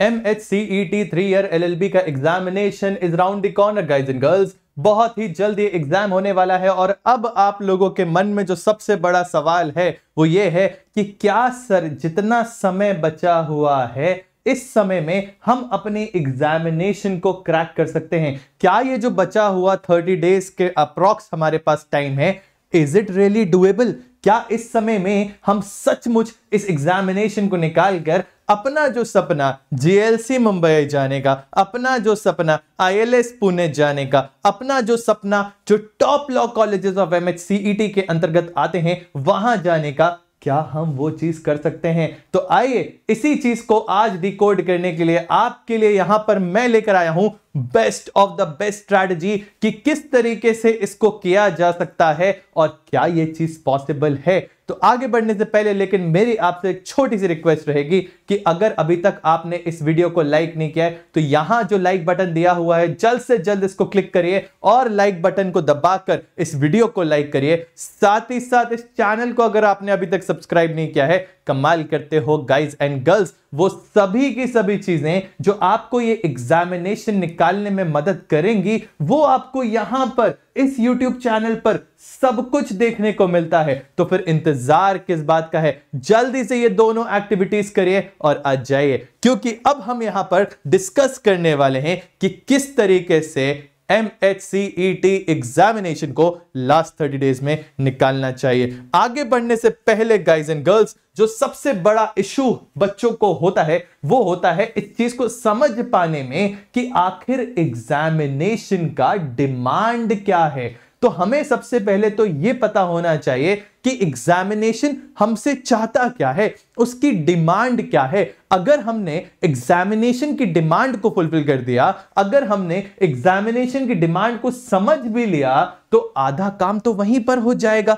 M H C E T three year L L B का examination is round the corner guys and girls बहुत ही जल्द ये exam होने वाला है और अब आप लोगों के मन में जो सबसे बड़ा सवाल है वो ये है कि क्या सर जितना समय बचा हुआ है इस समय में हम अपने एग्जामिनेशन को क्रैक कर सकते हैं क्या ये जो बचा हुआ थर्टी डेज के अप्रॉक्स हमारे पास टाइम है इज इट रियली डुएबल क्या इस समय में हम सचमुच इस एग्जामिनेशन को निकाल कर अपना जो सपना जीएलसी मुंबई जाने का अपना जो सपना आईएलएस पुणे जाने का अपना जो सपना जो top law colleges of M H के अंतर्गत आते हैं वहां जाने का क्या हम वो चीज कर सकते हैं तो आइए इसी चीज को आज डिकोड करने के लिए आपके लिए यहां पर मैं लेकर आया हूं best of the best strategy कि किस तरीके से इसको किया जा सकता है और क्या ये चीज पॉसिबल है तो आगे बढ़ने से पहले लेकिन मेरी आपसे एक छोटी सी रिक्वेस्ट रहेगी कि अगर अभी तक आपने इस वीडियो को लाइक नहीं किया है तो यहां जो लाइक बटन दिया हुआ है जल्द से जल्द इसको क्लिक करिए और लाइक बटन को दबाकर इस वीडियो को लाइक करिए साथ ही साथ इस चैनल को अगर आपने अभी तक सब्सक्राइब नहीं किया है कमाल करते हो गाइज एंड गर्ल्स वो सभी की सभी चीजें जो आपको ये एग्जामिनेशन निकालने में मदद करेंगी वो आपको यहां पर इस YouTube चैनल पर सब कुछ देखने को मिलता है तो फिर इंतजार किस बात का है जल्दी से ये दोनों एक्टिविटीज करिए और आ जाइए क्योंकि अब हम यहां पर डिस्कस करने वाले हैं कि किस तरीके से M H C E T examination को लास्ट थर्टी डेज में निकालना चाहिए आगे बढ़ने से पहले गाइज एंड गर्ल्स जो सबसे बड़ा इशू बच्चों को होता है वो होता है इस चीज को समझ पाने में कि आखिर एग्जामिनेशन का डिमांड क्या है तो हमें सबसे पहले तो यह पता होना चाहिए कि एग्जामिनेशन हमसे चाहता क्या है उसकी डिमांड क्या है अगर हमने एग्जामिनेशन की डिमांड को फुलफिल कर दिया अगर हमने एग्जामिनेशन की डिमांड को समझ भी लिया तो आधा काम तो वहीं पर हो जाएगा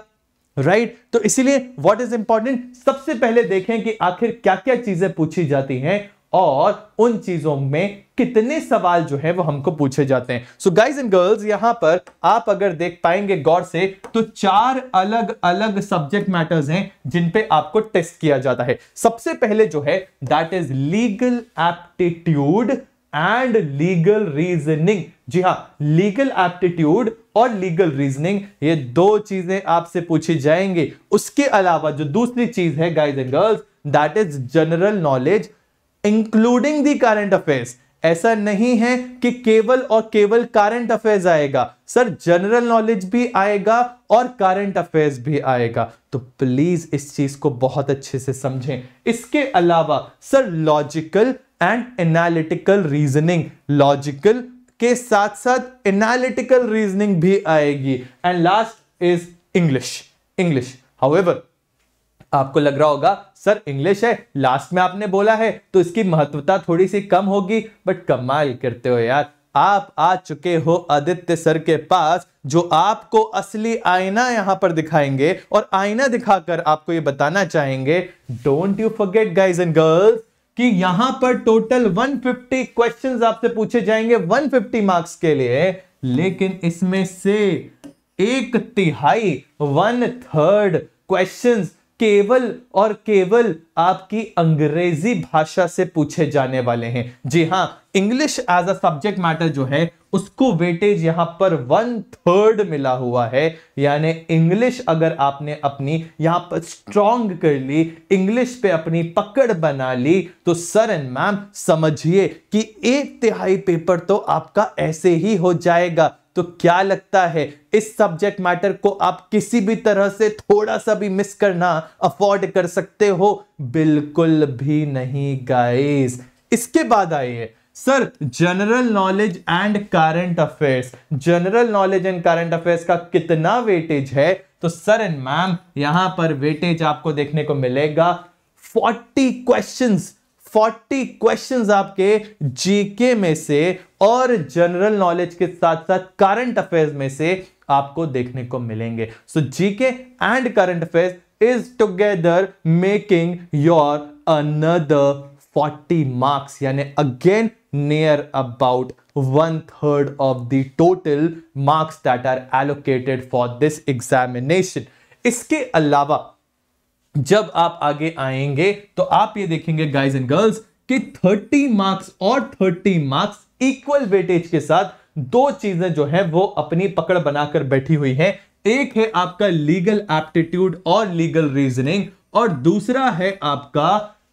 राइट right? तो इसीलिए व्हाट इज इंपॉर्टेंट सबसे पहले देखें कि आखिर क्या क्या चीजें पूछी जाती हैं और उन चीजों में कितने सवाल जो है वो हमको पूछे जाते हैं सो गाइज एंड गर्ल्स यहां पर आप अगर देख पाएंगे गौर से तो चार अलग अलग सब्जेक्ट मैटर्स हैं जिन पे आपको टेस्ट किया जाता है सबसे पहले जो है that is legal aptitude and legal reasoning जी हाँ लीगल एप्टीट्यूड और लीगल रीजनिंग ये दो चीजें आपसे पूछी जाएंगी उसके अलावा जो दूसरी चीज है guys and girls that is general knowledge including the current affairs ऐसा नहीं है कि केवल और केवल करंट अफेयर्स आएगा सर जनरल नॉलेज भी आएगा और करंट अफेयर्स भी आएगा तो प्लीज इस चीज को बहुत अच्छे से समझें इसके अलावा sir logical and analytical reasoning logical के साथ साथ एनालिटिकल रीजनिंग भी आएगी and last is English English however आपको लग रहा होगा सर इंग्लिश है लास्ट में आपने बोला है तो इसकी महत्वता थोड़ी सी कम होगी बट कमाल करते हो यार आप आ चुके हो आदित्य सर के पास जो आपको असली आईना यहां पर दिखाएंगे और आईना दिखाकर आपको ये बताना चाहेंगे don't you forget guys and girls कि यहां पर टोटल 150 क्वेश्चंस आपसे पूछे जाएंगे 150 मार्क्स के लिए लेकिन इसमें से एक तिहाई वन थर्ड क्वेश्चंस केवल और केवल आपकी अंग्रेजी भाषा से पूछे जाने वाले हैं जी हाँ English as a subject matter जो है उसको वेटेज यहां पर वन थर्ड मिला हुआ है यानी इंग्लिश अगर आपने अपनी यहां पर स्ट्रॉन्ग कर ली इंग्लिश पे अपनी पकड़ बना ली तो सर एंड मैम समझिए कि एक तिहाई पेपर तो आपका ऐसे ही हो जाएगा तो क्या लगता है इस सब्जेक्ट मैटर को आप किसी भी तरह से थोड़ा सा भी मिस करना अफोर्ड कर सकते हो बिल्कुल भी नहीं गाइस इसके बाद आइए sir general knowledge and current affairs general knowledge and current affairs का कितना वेटेज है तो सर एंड मैम यहां पर वेटेज आपको देखने को मिलेगा 40 क्वेश्चंस 40 क्वेश्चंस आपके जीके में से और जनरल नॉलेज के साथ साथ करंट अफेयर्स में से आपको देखने को मिलेंगे so GK and current affairs is together making your another 40 marks यानी again near about one third of the total marks that are allocated for this examination इसके अलावा जब आप आगे आएंगे तो आप ये देखेंगे गाइज एंड गर्ल्स कि 30 मार्क्स और 30 मार्क्स इक्वल वेटेज के साथ दो चीजें जो है वो अपनी पकड़ बनाकर बैठी हुई है एक है आपका लीगल एप्टीट्यूड और लीगल रीजनिंग और दूसरा है आपका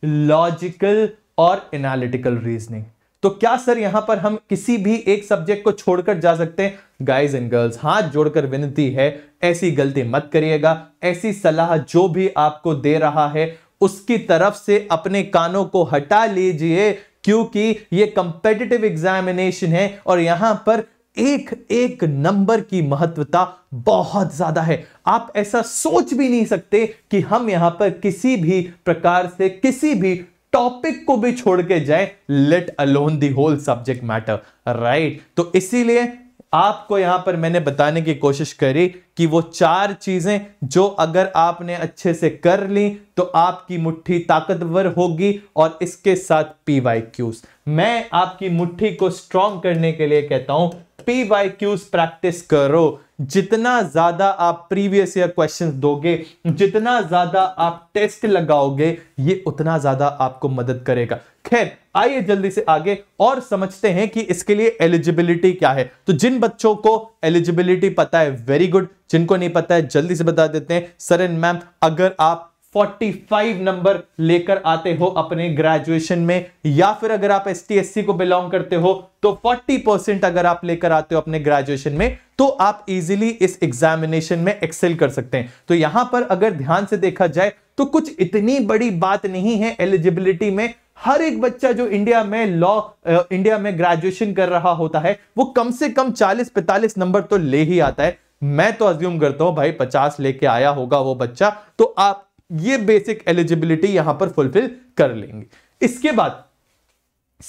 लॉजिकल और एनालिटिकल रीजनिंग तो क्या सर यहां पर हम किसी भी एक सब्जेक्ट को छोड़कर जा सकते हैं गाइज एंड गर्ल्स हाथ जोड़कर विनती है ऐसी गलती मत करिएगा ऐसी सलाह जो भी आपको दे रहा है उसकी तरफ से अपने कानों को हटा लीजिए क्योंकि ये कंपेटिटिव एग्जामिनेशन है और यहां पर एक एक नंबर की महत्वता बहुत ज्यादा है आप ऐसा सोच भी नहीं सकते कि हम यहां पर किसी भी प्रकार से किसी भी टॉपिक को भी छोड़ के जाए let alone the whole subject matter right तो इसीलिए आपको यहां पर मैंने बताने की कोशिश करी कि वो चार चीजें जो अगर आपने अच्छे से कर ली तो आपकी मुट्ठी ताकतवर होगी और इसके साथ पी वाई क्यूज मैं आपकी मुट्ठी को स्ट्रांग करने के लिए कहता हूं पी वाई क्यूज प्रैक्टिस करो जितना ज्यादा आप प्रीवियस ईयर क्वेश्चन दोगे जितना ज्यादा आप टेस्ट लगाओगे ये उतना ज्यादा आपको मदद करेगा खैर आइए जल्दी से आगे और समझते हैं कि इसके लिए एलिजिबिलिटी क्या है तो जिन बच्चों को एलिजिबिलिटी पता है वेरी गुड जिनको नहीं पता है जल्दी से बता देते हैं सर एंड मैम अगर आप 45 नंबर लेकर आते हो अपने ग्रेजुएशन में या फिर अगर आप एस टी को बिलोंग करते हो तो 40 परसेंट अगर आप लेकर आते हो अपने ग्रेजुएशन में तो आप इजीली इस एग्जामिनेशन में एक्सेल कर सकते हैं तो यहां पर अगर ध्यान से देखा जाए तो कुछ इतनी बड़ी बात नहीं है एलिजिबिलिटी में हर एक बच्चा जो इंडिया में लॉ इंडिया में ग्रेजुएशन कर रहा होता है वो कम से कम 40-45 नंबर तो ले ही आता है मैं तो अज्यूम करता हूं भाई 50 लेके आया होगा वो बच्चा तो आप ये बेसिक एलिजिबिलिटी यहां पर फुलफिल कर लेंगे इसके बाद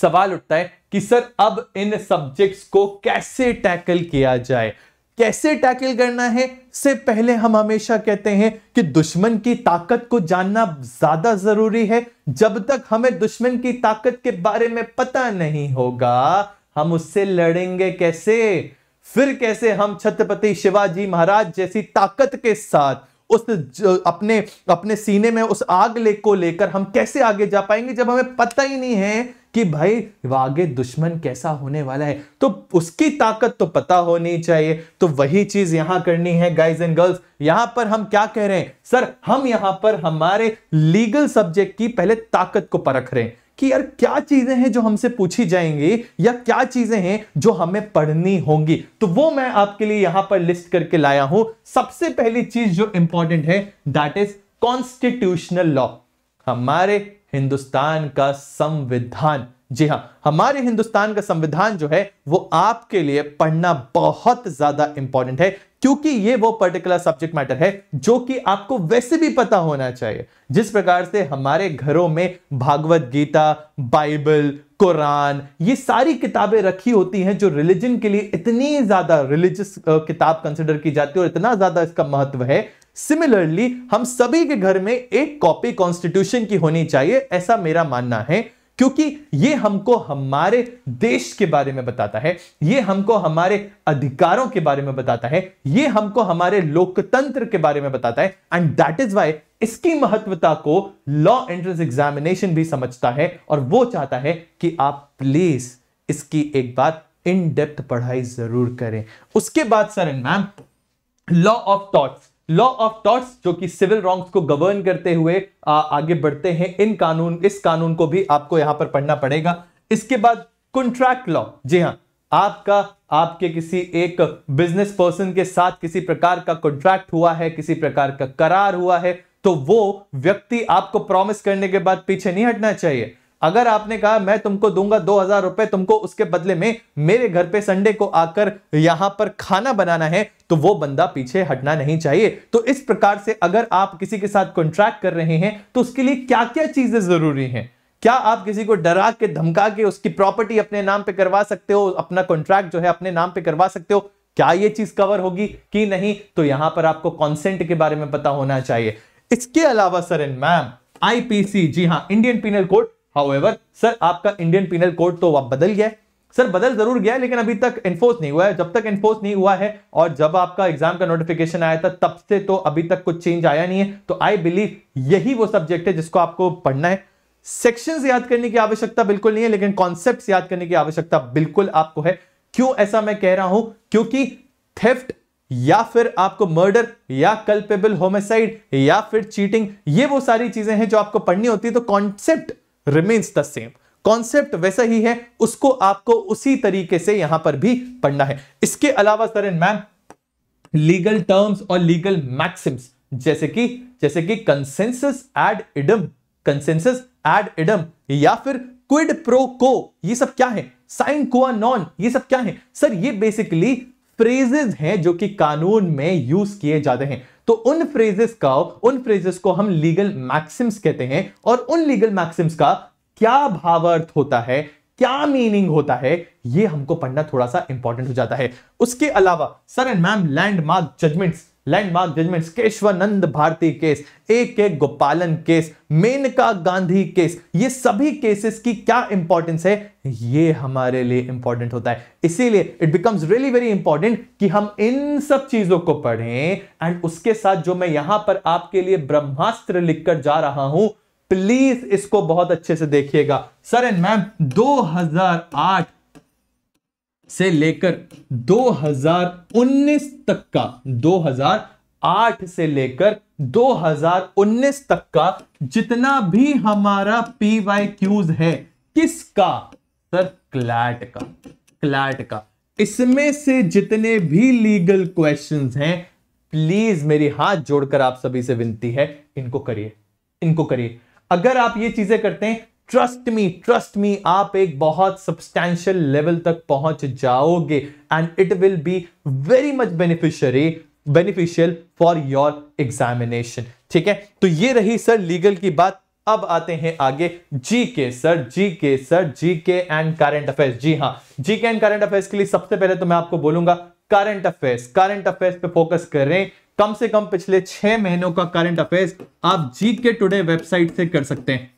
सवाल उठता है कि सर अब इन सब्जेक्ट्स को कैसे टैकल किया जाए कैसे टैकल करना है से पहले हम हमेशा कहते हैं कि दुश्मन की ताकत को जानना ज्यादा जरूरी है जब तक हमें दुश्मन की ताकत के बारे में पता नहीं होगा हम उससे लड़ेंगे कैसे फिर कैसे हम छत्रपति शिवाजी महाराज जैसी ताकत के साथ उस अपने अपने सीने में उस आग ले को लेकर हम कैसे आगे जा पाएंगे जब हमें पता ही नहीं है कि भाई वागे दुश्मन कैसा होने वाला है तो उसकी ताकत तो पता होनी चाहिए तो वही चीज यहां करनी है गाइज एंड गर्ल्स यहां पर हम क्या कह रहे हैं सर हम यहां पर हमारे लीगल सब्जेक्ट की पहले ताकत को परख रहे हैं कि यार क्या चीजें हैं जो हमसे पूछी जाएंगी या क्या चीजें हैं जो हमें पढ़नी होंगी तो वो मैं आपके लिए यहां पर लिस्ट करके लाया हूं सबसे पहली चीज जो इंपॉर्टेंट है दैट इज कॉन्स्टिट्यूशनल लॉ हमारे हिंदुस्तान का संविधान जी हाँ हमारे हिंदुस्तान का संविधान जो है वो आपके लिए पढ़ना बहुत ज्यादा इंपॉर्टेंट है क्योंकि ये वो पर्टिकुलर सब्जेक्ट मैटर है जो कि आपको वैसे भी पता होना चाहिए जिस प्रकार से हमारे घरों में भागवत गीता बाइबल कुरान ये सारी किताबें रखी होती हैं जो रिलीजन के लिए इतनी ज्यादा रिलीजियस किताब कंसिडर की जाती है और इतना ज्यादा इसका महत्व है सिमिलरली हम सभी के घर में एक कॉपी कॉन्स्टिट्यूशन की होनी चाहिए ऐसा मेरा मानना है क्योंकि ये हमको हमारे देश के बारे में बताता है ये हमको हमारे अधिकारों के बारे में बताता है ये हमको हमारे लोकतंत्र के बारे में बताता है एंड दैट इज वाई इसकी महत्वता को लॉ एंट्रेंस एग्जामिनेशन भी समझता है और वो चाहता है कि आप प्लीज इसकी एक बार इन डेप्थ पढ़ाई जरूर करें उसके बाद sir and ma'am law of torts law of torts जो कि सिविल रॉन्ग्स को गवर्न करते हुए आ, आगे बढ़ते हैं इन कानून इस कानून को भी आपको यहां पर पढ़ना पड़ेगा इसके बाद कॉन्ट्रैक्ट लॉ जी हाँ आपका आपके किसी एक बिजनेस पर्सन के साथ किसी प्रकार का कॉन्ट्रैक्ट हुआ है किसी प्रकार का करार हुआ है तो वो व्यक्ति आपको प्रॉमिस करने के बाद पीछे नहीं हटना चाहिए अगर आपने कहा मैं तुमको दूंगा दो हजार रुपए तुमको उसके बदले में मेरे घर पे संडे को आकर यहां पर खाना बनाना है तो वो बंदा पीछे हटना नहीं चाहिए तो इस प्रकार से अगर आप किसी के साथ कॉन्ट्रैक्ट कर रहे हैं तो उसके लिए क्या क्या चीजें जरूरी हैं क्या आप किसी को डरा के धमका के उसकी प्रॉपर्टी अपने नाम पे करवा सकते हो अपना कॉन्ट्रैक्ट जो है अपने नाम पे करवा सकते हो क्या ये चीज कवर होगी कि नहीं तो यहां पर आपको कॉन्सेंट के बारे में पता होना चाहिए इसके अलावा सर एंड मैम आईपीसी जी हाँ Indian penal code however sir आपका इंडियन पिनल कोड तो अब बदल गया सर बदल जरूर गया लेकिन अभी तक इन्फोर्स नहीं हुआ है जब तक इन्फोर्स नहीं हुआ है और जब आपका एग्जाम का नोटिफिकेशन आया था तब से तो अभी तक कुछ चेंज आया नहीं है तो आई बिलीव यही वो सब्जेक्ट है जिसको आपको पढ़ना है सेक्शंस याद करने की आवश्यकता बिल्कुल नहीं है लेकिन कॉन्सेप्ट याद करने की आवश्यकता बिल्कुल आपको है क्यों ऐसा मैं कह रहा हूं क्योंकि थेफ्ट या फिर आपको मर्डर या कल्पेबल होमसाइड या फिर चीटिंग ये वो सारी चीजें हैं जो आपको पढ़नी होती है तो concept remains the same concept वैसा ही है उसको आपको उसी तरीके से यहां पर भी पढ़ना है इसके अलावा सर मैम लीगल टर्म्स और लीगल मैक्सिम्स जैसे कि जैसे कि consensus ad idem consensus ad idem या फिर क्विड प्रो को ये सब क्या है साइन कोआ नॉन ये सब क्या है सर ये बेसिकली फ्रेजेस हैं जो कि कानून में यूज किए जाते हैं तो उन फ्रेजेस का उन फ्रेजेस को हम लीगल मैक्सिम्स कहते हैं और उन लीगल मैक्सिम्स का क्या भाव अर्थ होता है क्या मीनिंग होता है ये हमको पढ़ना थोड़ा सा इंपॉर्टेंट हो जाता है उसके अलावा sir and ma'am landmark judgments landmark judgments Kesavananda Bharati case A K Gopalan case Maneka Gandhi case ये सभी केसेस की क्या इंपॉर्टेंस है ये हमारे लिए इंपॉर्टेंट होता है इसीलिए it becomes really very important कि हम इन सब चीजों को पढ़ें एंड उसके साथ जो मैं यहां पर आपके लिए ब्रह्मास्त्र लिखकर जा रहा हूं प्लीज इसको बहुत अच्छे से देखिएगा सर एंड मैम 2008 से लेकर 2019 तक का 2008 से लेकर 2019 तक का जितना भी हमारा पी वाई क्यूज है किसका सर क्लैट का क्लैट का इसमें से जितने भी लीगल क्वेश्चंस हैं प्लीज मेरी हाथ जोड़कर आप सभी से विनती है इनको करिए इनको करिए अगर आप ये चीजें करते हैं ट्रस्ट मी ट्रस्ट मी आप एक बहुत सब्सटैंशियल लेवल तक पहुंच जाओगे and it will be very much beneficiary beneficial for your examination ठीक है तो ये रही सर लीगल की बात अब आते हैं आगे जी के सर जी के सर जी के एंड करंट अफेयर्स जी हाँ जी के एंड करंट अफेयर्स के लिए सबसे पहले तो मैं आपको बोलूंगा करंट अफेयर्स करंट अफेयर्स पे फोकस करें कम से कम पिछले छह महीनों का करंट अफेयर्स आप जीत के टुडे वेबसाइट से कर सकते हैं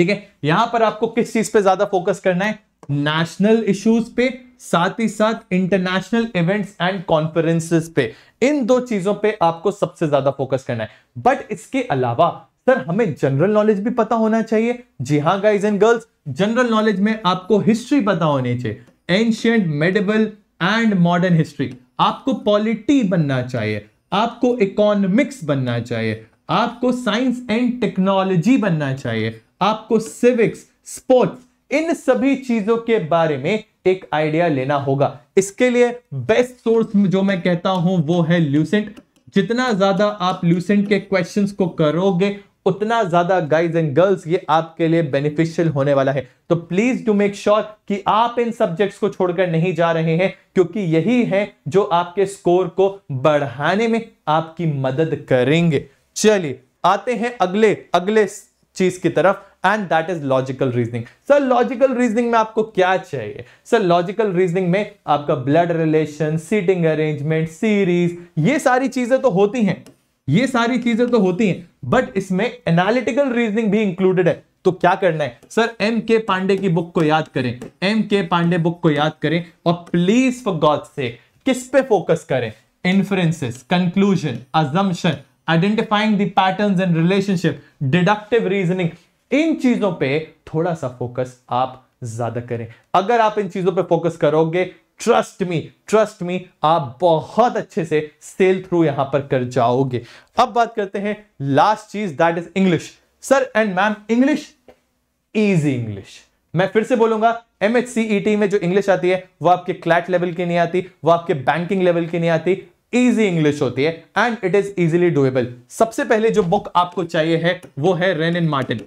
ठीक है यहां पर आपको किस चीज पे ज्यादा फोकस करना है नेशनल इश्यूज पे साथ ही साथ इंटरनेशनल इवेंट्स एंड कॉन्फ्रेंसेस पे इन दो चीजों पे आपको सबसे ज्यादा फोकस करना है बट इसके अलावा सर हमें जनरल नॉलेज भी पता होना चाहिए जी हाँ guys and girls general knowledge में आपको हिस्ट्री पता होनी चाहिए ancient medieval and modern history आपको पॉलिटी बनना चाहिए आपको इकोनॉमिक्स बनना चाहिए आपको साइंस एंड टेक्नोलॉजी बनना चाहिए आपको सिविक्स स्पोर्ट्स इन सभी चीजों के बारे में एक आइडिया लेना होगा इसके लिए बेस्ट सोर्स जो मैं कहता हूं वो है ल्यूसेंट जितना ज्यादा आप ल्यूसेंट के क्वेश्चन को करोगे उतना ज्यादा गाइज एंड गर्ल्स ये आपके लिए बेनिफिशियल होने वाला है तो प्लीज डू मेक श्योर कि आप इन सब्जेक्ट्स को छोड़कर नहीं जा रहे हैं क्योंकि यही है जो आपके स्कोर को बढ़ाने में आपकी मदद करेंगे चलिए आते हैं अगले अगले चीज की तरफ and that is logical reasoning sir logical reasoning में आपको क्या चाहिए सर लॉजिकल रीजनिंग में आपका blood relation seating arrangement series ये सारी चीजें तो होती हैं ये सारी चीजें तो होती हैं बट इसमें एनालिटिकल रीजनिंग भी इंक्लूडेड है तो क्या करना है सर एम के पांडे की बुक को याद करें एम के पांडे बुक को याद करें और प्लीज फॉर गॉड से किस पे फोकस करें inferences conclusion assumption identifying the pattern and relationship deductive reasoning इन चीजों पे थोड़ा सा फोकस आप ज्यादा करें अगर आप इन चीजों पे फोकस करोगे ट्रस्ट मी ट्रस्ट मी आप बहुत अच्छे से सेल थ्रू यहां पर कर जाओगे अब बात करते हैं लास्ट चीज that is English sir and ma'am English easy English मैं फिर से बोलूंगा एम e में जो इंग्लिश आती है वो आपके क्लैट लेवल की नहीं आती वो आपके बैंकिंग लेवल की नहीं आती ईजी इंग्लिश होती है and it is easily doable सबसे पहले जो बुक आपको चाहिए है वो है Wren and Martin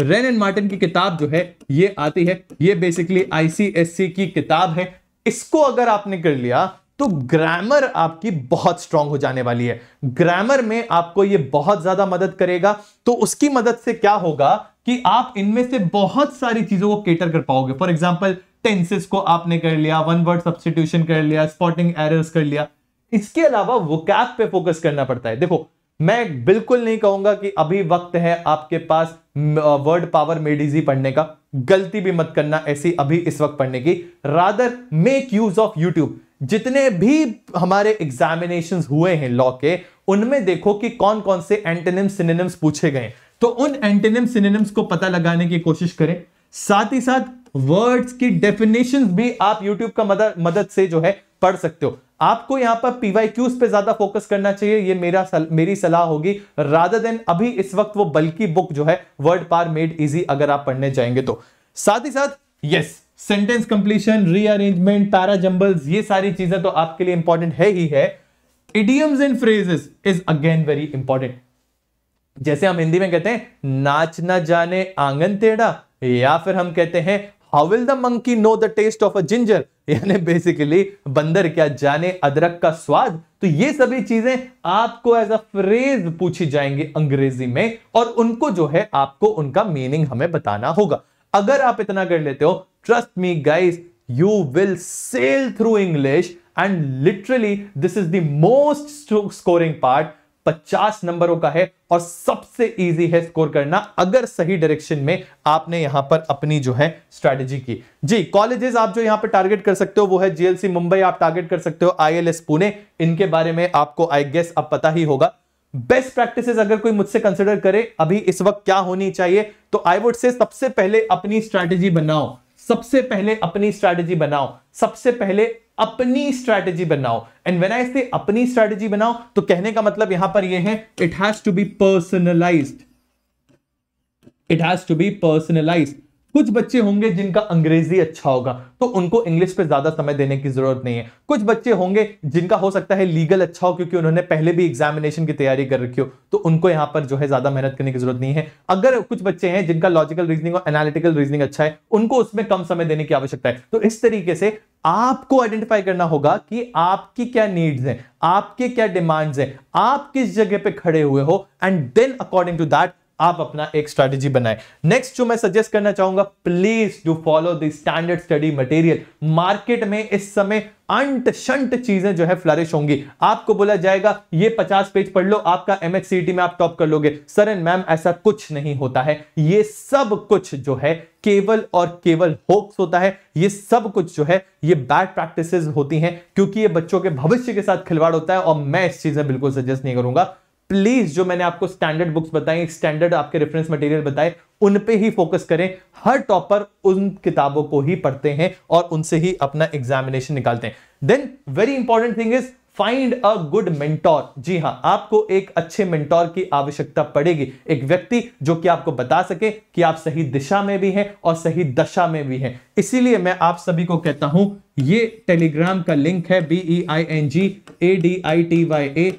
Wren and Martin की किताब जो है ये आती है ये बेसिकली आईसीएससी की किताब है इसको अगर आपने कर लिया तो ग्रामर आपकी बहुत स्ट्रांग हो जाने वाली है ग्रामर में आपको ये बहुत ज्यादा मदद करेगा तो उसकी मदद से क्या होगा कि आप इनमें से बहुत सारी चीजों को केटर कर पाओगे फॉर एग्जाम्पल टेंसेस को आपने कर लिया वन वर्ड सब्सटीट्यूशन कर लिया स्पॉटिंग एरर्स कर लिया इसके अलावा वो कैप पे फोकस करना पड़ता है देखो मैं बिल्कुल नहीं कहूंगा कि अभी वक्त है आपके पास वर्ड पावर मेडिजी पढ़ने का गलती भी मत करना ऐसी अभी इस वक्त पढ़ने की rather make use of YouTube जितने भी हमारे एग्जामिनेशन हुए हैं लॉ के उनमें देखो कि कौन कौन से एंटेनिम सिनेम्स पूछे गए तो उन एंटेनिम सिनेम्स को पता लगाने की कोशिश करें साथ ही साथ वर्ड्स की डेफिनेशन भी आप यूट्यूब का मदद मदद से जो है पढ़ सकते हो आपको यहां पर पीवाई क्यूज पे ज्यादा फोकस करना चाहिए ये मेरा सल, मेरी सलाह होगी राधर देन अभी इस वक्त वो बल्कि बुक जो है वर्ड पार मेड इजी अगर आप पढ़ने जाएंगे तो साथ ही साथ yes sentence completion rearrangement para jumbles ये सारी चीजें तो आपके लिए इंपॉर्टेंट है ही है idioms and phrases is again very important जैसे हम हिंदी में कहते हैं नाच ना जाने आंगन टेढ़ा या फिर हम कहते हैं how will the monkey know the taste of a ginger यानी बेसिकली बंदर क्या जाने अदरक का स्वाद तो ये सभी चीजें आपको एज अ फ्रेज पूछी जाएंगी अंग्रेजी में और उनको जो है आपको उनका मीनिंग हमें बताना होगा अगर आप इतना कर लेते हो trust me guys you will sail through English and literally this is the most scoring part पचास नंबरों का है और सबसे इजी है स्कोर करना अगर सही डायरेक्शन में आपने यहां पर अपनी जो है स्ट्रेटजी की जी कॉलेजेस आप जो यहां पर टारगेट कर सकते हो वो है जीएलसी मुंबई आप टारगेट कर सकते हो आईएलएस पुणे इनके बारे में आपको आई गेस अब पता ही होगा बेस्ट प्रैक्टिसेस अगर कोई मुझसे कंसिडर करे अभी इस वक्त क्या होनी चाहिए तो आई वुड से सबसे पहले अपनी स्ट्रैटेजी बनाओ सबसे पहले अपनी स्ट्रैटेजी बनाओ सबसे पहले अपनी स्ट्रैटेजी बनाओ एंड व्हेन आई से अपनी स्ट्रैटेजी बनाओ तो कहने का मतलब यहां पर ये है it has to be personalised it has to be personalised कुछ बच्चे होंगे जिनका अंग्रेजी अच्छा होगा तो उनको इंग्लिश पे ज्यादा समय देने की जरूरत नहीं है कुछ बच्चे होंगे जिनका हो सकता है लीगल अच्छा हो क्योंकि उन्होंने पहले भी एग्जामिनेशन की तैयारी कर रखी हो तो उनको यहां पर जो है ज्यादा मेहनत करने की जरूरत नहीं है अगर कुछ बच्चे हैं जिनका लॉजिकल रीजनिंग और एनालिटिकल रीजनिंग अच्छा है उनको उसमें कम समय देने की आवश्यकता है तो इस तरीके से आपको आइडेंटिफाई करना होगा कि आपकी क्या नीड्स हैं आपके क्या डिमांड्स हैं आप किस जगह पे खड़े हुए हो and then according to that आप अपना एक स्ट्रेटेजी बनाए नेक्स्ट जो मैं सजेस्ट करना चाहूंगा please do follow the standard study material market में इस समय अंट शंट चीजें जो है फ्लरिश होंगी आपको बोला जाएगा ये 50 पेज पढ़ लो आपका एम e में आप टॉप कर लोगे सर एंड मैम ऐसा कुछ नहीं होता है ये सब कुछ जो है केवल और केवल होक्स होता है ये सब कुछ जो है ये बैड प्रैक्टिसेस होती हैं क्योंकि ये बच्चों के भविष्य के साथ खिलवाड़ होता है और मैं इस चीज में बिल्कुल सजेस्ट नहीं करूंगा प्लीज जो मैंने आपको स्टैंडर्ड बुक्स बताई स्टैंडर्ड आपके रेफरेंस मटेरियल बताए उन पे ही फोकस करें हर टॉपर उन किताबों को ही पढ़ते हैं और उनसे ही अपना एग्जामिनेशन निकालते हैं then very important thing is find a good mentor जी हाँ आपको एक अच्छे मेंटोर की आवश्यकता पड़ेगी एक व्यक्ति जो कि आपको बता सके कि आप सही दिशा में भी हैं और सही दशा में भी हैं इसीलिए मैं आप सभी को कहता हूं ये टेलीग्राम का लिंक है B E I N G A D I T Y A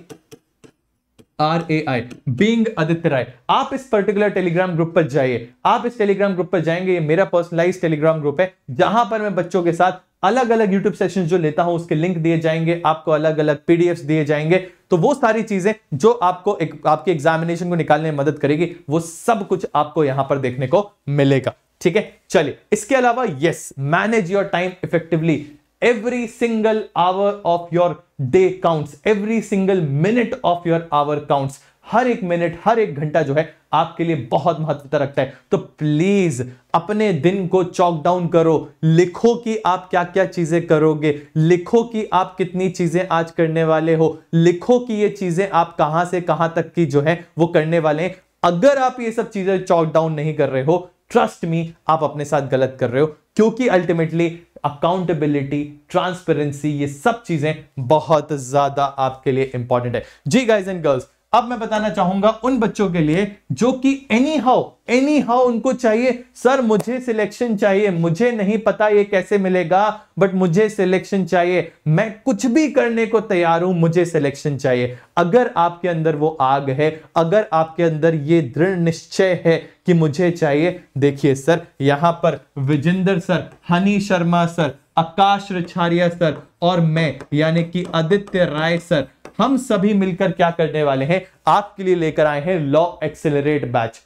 R A I being Aditya Rai आप इस पर्टिकुलर टेलीग्राम ग्रुप पर जाइए आप इस टेलीग्राम ग्रुप पर जाएंगे ये मेरा पर्सनलाइज टेलीग्राम ग्रुप है जहां पर मैं बच्चों के साथ अलग अलग YouTube सेशन जो लेता हूं उसके लिंक दिए जाएंगे आपको अलग अलग पीडीएफ दिए जाएंगे तो वो सारी चीजें जो आपको एक, आपके एग्जामिनेशन को निकालने में मदद करेगी वो सब कुछ आपको यहां पर देखने को मिलेगा ठीक है चलिए इसके अलावा yes manage your time effectively every single hour of your day counts every single minute of your hour counts हर एक मिनट हर एक घंटा जो है आपके लिए बहुत महत्वता रखता है तो प्लीज अपने दिन को चौक डाउन करो लिखो कि आप क्या क्या चीजें करोगे लिखो कि आप कितनी चीजें आज करने वाले हो लिखो कि ये चीजें आप कहां से कहां तक की जो है वो करने वाले हैं अगर आप ये सब चीजें चॉकडाउन डाउन नहीं कर रहे हो ट्रस्ट मी आप अपने साथ गलत कर रहे हो क्योंकि अल्टीमेटली अकाउंटेबिलिटी ट्रांसपेरेंसी ये सब चीजें बहुत ज्यादा आपके लिए इंपॉर्टेंट है जी गाइज एंड गर्ल्स अब मैं बताना चाहूंगा उन बच्चों के लिए जो कि एनी हाउ एनी हाउ उनको चाहिए सर मुझे सिलेक्शन चाहिए मुझे नहीं पता ये कैसे मिलेगा बट मुझे सिलेक्शन चाहिए मैं कुछ भी करने को तैयार हूं मुझे सिलेक्शन चाहिए अगर आपके अंदर वो आग है अगर आपके अंदर ये दृढ़ निश्चय है कि मुझे चाहिए देखिए सर यहां पर Vijender sir Honey Sharma sir Akash Richhariya sir और मैं यानी कि आदित्य राय सर हम सभी मिलकर क्या करने वाले हैं आपके लिए लेकर आए हैं लॉ एक्सेलरेट बैच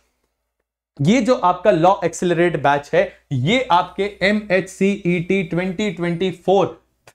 ये जो आपका लॉ एक्सेलरेट बैच है ये आपके M H C E T twenty twenty four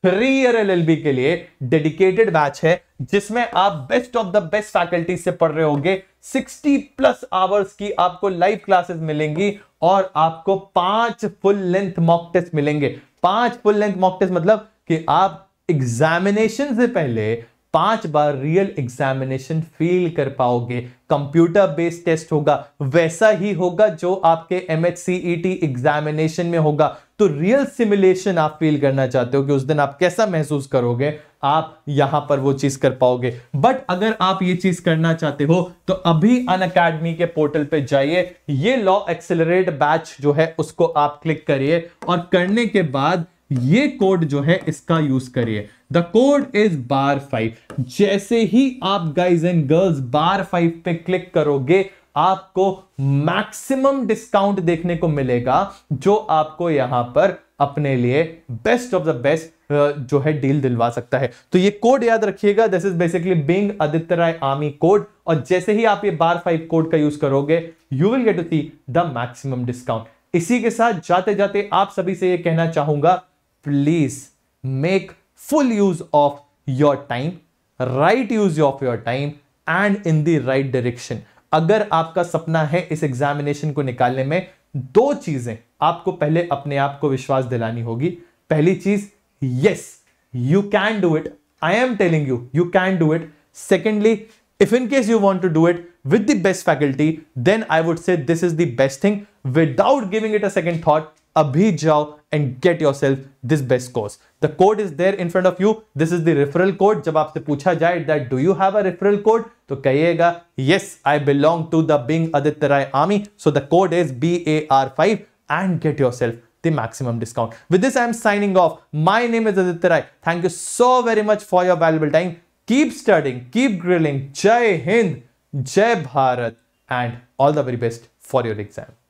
three year B के लिए डेडिकेटेड बैच है जिसमें आप best of the best faculty से पढ़ रहे होंगे 60 प्लस आवर्स की आपको लाइव क्लासेस मिलेंगी और आपको पांच फुल लेंथ मॉक टेस्ट मिलेंगे पांच फुल लेंथ मॉक टेस्ट मतलब कि आप एग्जामिनेशन से पहले पांच बार रियल एग्जामिनेशन फेल कर पाओगे कंप्यूटर बेस्ड टेस्ट होगा वैसा ही होगा जो आपके एम एच एग्जामिनेशन में होगा तो रियल सिमुलेशन आप फील करना चाहते हो कि उस दिन आप कैसा महसूस करोगे आप यहां पर वो चीज कर पाओगे बट अगर आप ये चीज करना चाहते हो तो अभी अन अकेडमी के पोर्टल पे जाइए ये लॉ एक्सेलरेट बैच जो है उसको आप क्लिक करिए और करने के बाद ये कोड जो है इसका यूज करिए the code is bar five जैसे ही आप guys and girls bar five पे क्लिक करोगे आपको मैक्सिमम डिस्काउंट देखने को मिलेगा जो आपको यहां पर अपने लिए बेस्ट ऑफ द बेस्ट जो है डील दिलवा सकता है तो ये कोड याद रखिएगा this is basically being Aditya Rai army code और जैसे ही आप ये बार फाइव कोड का यूज करोगे you will get to see the maximum discount इसी के साथ जाते जाते आप सभी से ये कहना चाहूंगा please make full use of your time right use of your time and in the right direction अगर आपका सपना है इस एग्जामिनेशन को निकालने में दो चीजें आपको पहले अपने आप को विश्वास दिलानी होगी पहली चीज yes you can do it I am telling you you can do it secondly if in case you want to do it with the best faculty then I would say this is the best thing without giving it a second thought abhi jao and get yourself this best course. The code is there in front of you. This is the referral code. जब आपसे पूछा जाए that do you have a referral code? To कहिएगा yes I belong to the Bing Aditya Rai Army. So the code is BAR5 and get yourself the maximum discount. With this I am signing off. My name is Aditya Rai. Thank you so very much for your valuable time. Keep studying, keep grilling. Jai Hind, Jai Bharat and all the very best for your exam.